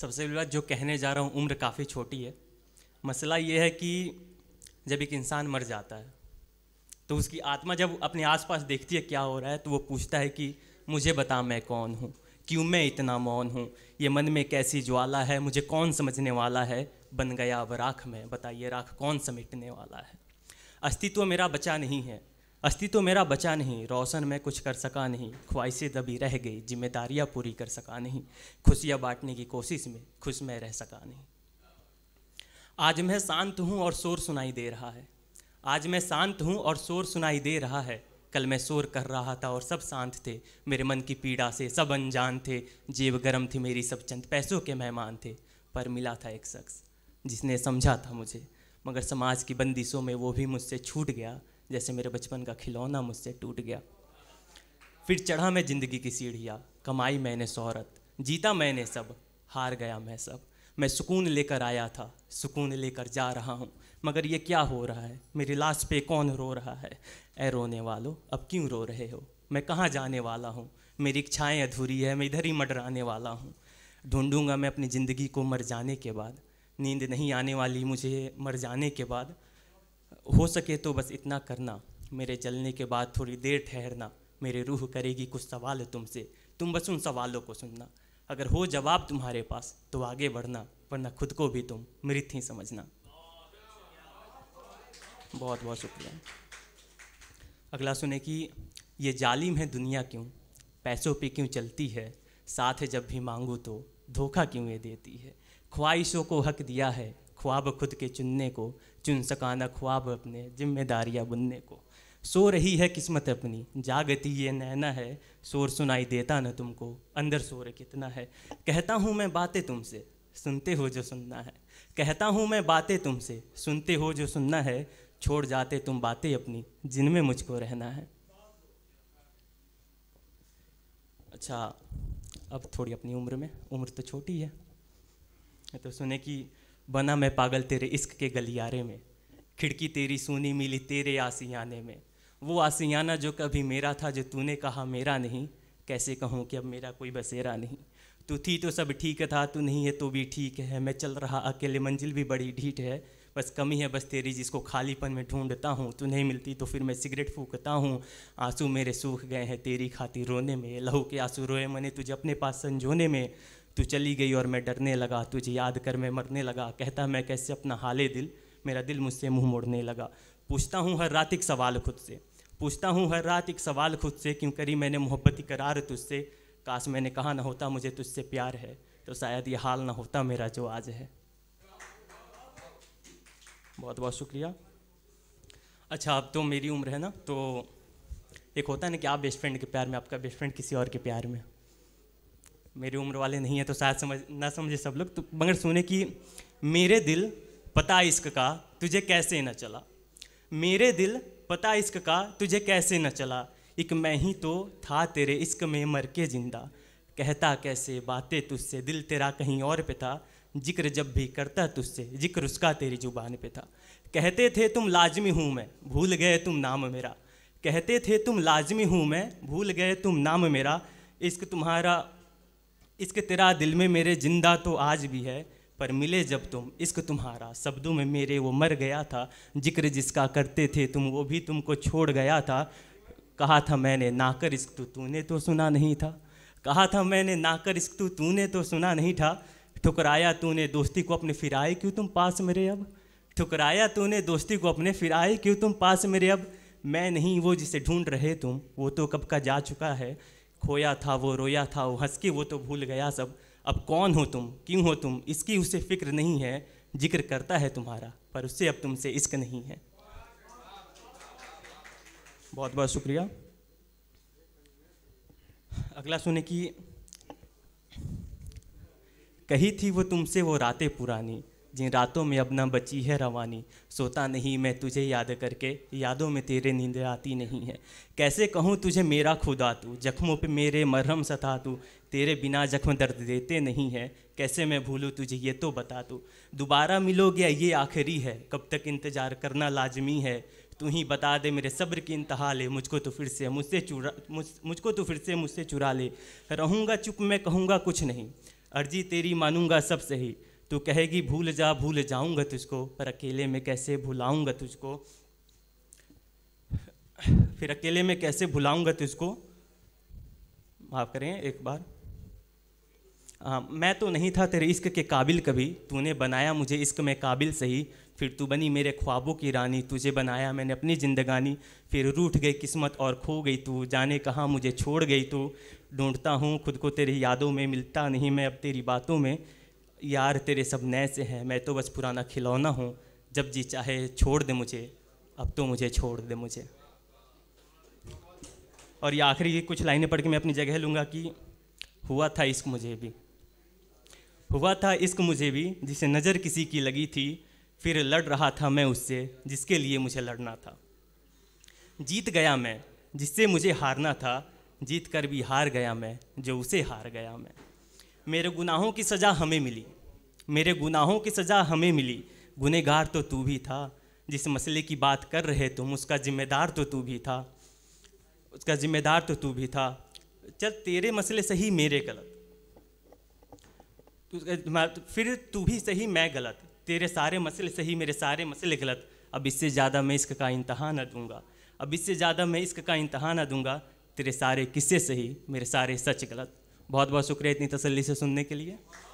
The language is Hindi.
सबसे पहली बात जो कहने जा रहा हूँ उम्र काफ़ी छोटी है मसला ये है कि जब एक इंसान मर जाता है तो उसकी आत्मा जब अपने आसपास देखती है क्या हो रहा है तो वो पूछता है कि मुझे बता मैं कौन हूँ क्यों मैं इतना मौन हूँ ये मन में कैसी ज्वाला है मुझे कौन समझने वाला है बन गया अब राख में बताइए राख कौन समेटने वाला है अस्तित्व मेरा बचा नहीं है अस्तित्व तो मेरा बचा नहीं रोशन मैं कुछ कर सका नहीं ख्वाहिशें दबी रह गई जिम्मेदारियाँ पूरी कर सका नहीं खुशियाँ बांटने की कोशिश में खुश मैं रह सका नहीं आज मैं शांत हूँ और शोर सुनाई दे रहा है आज मैं शांत हूँ और शोर सुनाई दे रहा है कल मैं शोर कर रहा था और सब शांत थे मेरे मन की पीड़ा से सब अनजान थे जेब गर्म थी मेरी सब चंद पैसों के मेहमान थे पर मिला था एक शख्स जिसने समझा था मुझे मगर समाज की बंदिशों में वो भी मुझसे छूट गया जैसे मेरे बचपन का खिलौना मुझसे टूट गया फिर चढ़ा मैं जिंदगी की सीढ़ियाँ कमाई मैंने शहरत जीता मैंने सब हार गया मैं सब मैं सुकून लेकर आया था सुकून लेकर जा रहा हूँ मगर ये क्या हो रहा है मेरी लाश पे कौन रो रहा है ऐ रोने वालों अब क्यों रो रहे हो मैं कहाँ जाने वाला हूँ मेरी इच्छाएँ अधूरी है मैं इधर ही मडराने वाला हूँ ढूंढूंगा मैं अपनी ज़िंदगी को मर जाने के बाद नींद नहीं आने वाली मुझे मर जाने के बाद हो सके तो बस इतना करना मेरे जलने के बाद थोड़ी देर ठहरना मेरे रूह करेगी कुछ सवाल तुमसे तुम बस उन सवालों को सुनना अगर हो जवाब तुम्हारे पास तो आगे बढ़ना वरना खुद को भी तुम मृत ही समझना बहुत बहुत शुक्रिया अगला सुने कि ये जालिम है दुनिया क्यों पैसों पे क्यों चलती है साथ है जब भी मांगू तो धोखा क्यों ये देती है ख्वाहिशों को हक दिया है ख्वाब खुद के चुनने को चुन सकाना ख्वाब अपने जिम्मेदारियाँ बुनने को सो रही है किस्मत अपनी जागती ये नैना है शोर सुनाई देता ना तुमको अंदर शोर कितना है कहता हूँ मैं बातें तुमसे सुनते हो जो सुनना है कहता हूँ मैं बातें तुमसे सुनते हो जो सुनना है छोड़ जाते तुम बातें अपनी जिनमें मुझको रहना है अच्छा अब थोड़ी अपनी उम्र में उम्र तो छोटी है तो सुने कि बना मैं पागल तेरे इश्क के गलियारे में खिड़की तेरी सूनी मिली तेरे आसियाने में वो आसियाना जो कभी मेरा था जो तूने कहा मेरा नहीं कैसे कहूँ कि अब मेरा कोई बसेरा नहीं तू थी तो सब ठीक था तू नहीं है तो भी ठीक है मैं चल रहा अकेले मंजिल भी बड़ी ढीठ है बस कमी है बस तेरी जिसको खालीपन में ढूंढता हूँ तू नहीं मिलती तो फिर मैं सिगरेट फूकता हूँ आंसू मेरे सूख गए हैं तेरी खातिर रोने में लहू के आंसू रोए मैंने तुझे अपने पास संजोने में तू चली गई और मैं डरने लगा तुझे याद कर मैं मरने लगा कहता मैं कैसे अपना हाले दिल मेरा दिल मुझसे मुंह मोड़ने लगा पूछता हूँ हर रात एक सवाल खुद से पूछता हूँ हर रात एक सवाल खुद से क्यों करी मैंने मोहब्बत करार तुझसे काश मैंने कहा ना होता मुझे तुझसे प्यार है तो शायद ये हाल ना होता मेरा जो आज है बहुत बहुत शुक्रिया अच्छा अब तो मेरी उम्र है ना तो एक होता है ना कि आप बेस्ट फ्रेंड के प्यार में आपका बेस्ट फ्रेंड किसी और के प्यार में मेरी उम्र वाले नहीं है तो शायद समझ ना समझे सब लोग तो मगर सुने कि मेरे दिल पता इश्क का तुझे कैसे न चला मेरे दिल पता इश्क का तुझे कैसे न चला एक मैं ही तो था तेरे इश्क में मर के जिंदा कहता कैसे बातें तुझसे दिल तेरा कहीं और पे था जिक्र जब भी करता तुझसे जिक्र उसका तेरी जुबान पे था कहते थे तुम लाजमी हूँ मैं भूल गए तुम नाम मेरा कहते थे तुम लाजमी हूँ मैं भूल गए तुम नाम मेरा इश्क तुम्हारा इश्क तेरा दिल में मेरे जिंदा तो आज भी है पर मिले जब तुम इश्क तुम्हारा शब्दों में मेरे वो मर गया था जिक्र जिसका करते थे तुम वो भी तुमको छोड़ गया था कहा था मैंने कर इश्क तो तूने तो सुना नहीं था कहा था मैंने कर इश्क तो तूने तो सुना नहीं था ठुकराया तूने दोस्ती को अपने फिर आए क्यों तुम पास मेरे अब ठुकराया तूने दोस्ती को अपने फिर आए क्यों तुम पास मेरे अब मैं नहीं वो जिसे ढूंढ रहे तुम वो तो कब का जा चुका है खोया था वो रोया था वो हंस के वो तो भूल गया सब अब कौन हो तुम क्यों हो तुम इसकी उसे फिक्र नहीं है जिक्र करता है तुम्हारा पर उससे अब तुमसे इश्क नहीं है बहुत बहुत शुक्रिया अगला सुने कि कही थी वो तुमसे वो रातें पुरानी जिन रातों में अपना बची है रवानी सोता नहीं मैं तुझे याद करके यादों में तेरे नींद आती नहीं है कैसे कहूँ तुझे मेरा खुदा तू जख्मों पे मेरे मरहम सता तू तेरे बिना जख्म दर्द देते नहीं है कैसे मैं भूलूँ तुझे ये तो बता तू दोबारा मिलोगे ये आखिरी है कब तक इंतज़ार करना लाजमी है तू ही बता दे मेरे सब्र की इंतहा ले मुझको तो फिर से मुझसे चुरा मुझ मुझको तो फिर से मुझसे चुरा ले रहूँगा चुप मैं कहूँगा कुछ नहीं अर्जी तेरी मानूंगा सब सही तो कहेगी भूल जा भूल जाऊंगा तुझको पर अकेले में कैसे भुलाऊंगा तुझको फिर अकेले में कैसे भुलाऊंगा तुझको माफ़ करें एक बार आ, हाँ, मैं तो नहीं था तेरे इश्क के काबिल कभी तूने बनाया मुझे इश्क में काबिल सही फिर तू बनी मेरे ख्वाबों की रानी तुझे बनाया मैंने अपनी ज़िंदगानी फिर रूठ गई किस्मत और खो गई तू जाने कहाँ मुझे छोड़ गई तू ढूंढता हूँ खुद को तेरी यादों में मिलता नहीं मैं अब तेरी बातों में यार तेरे सब नए से हैं मैं तो बस पुराना खिलौना हूँ जब जी चाहे छोड़ दे मुझे अब तो मुझे छोड़ दे मुझे और ये आखिरी कुछ लाइनें पढ़ के मैं अपनी जगह लूँगा कि हुआ था इश्क मुझे भी हुआ था इश्क मुझे भी जिसे नज़र किसी की लगी थी फिर लड़ रहा था मैं उससे जिसके लिए मुझे लड़ना था जीत गया मैं जिससे मुझे हारना था जीत कर भी हार गया मैं जो उसे हार गया मैं मेरे गुनाहों की सज़ा हमें मिली मेरे गुनाहों की सज़ा हमें मिली गुनहगार तो तू भी था जिस मसले की बात कर रहे तुम उसका जिम्मेदार तो तू भी था उसका जिम्मेदार तो तू भी था चल तेरे मसले सही मेरे गलत फिर तू भी सही मैं गलत तेरे सारे मसले सही मेरे सारे मसले गलत अब इससे ज़्यादा मैं इसका का इंतहा ना दूंगा अब इससे ज़्यादा मैं इसका का इंतहा ना दूंगा तेरे सारे किस्से सही मेरे सारे सच गलत बहुत बहुत शुक्रिया इतनी तसल्ली से सुनने के लिए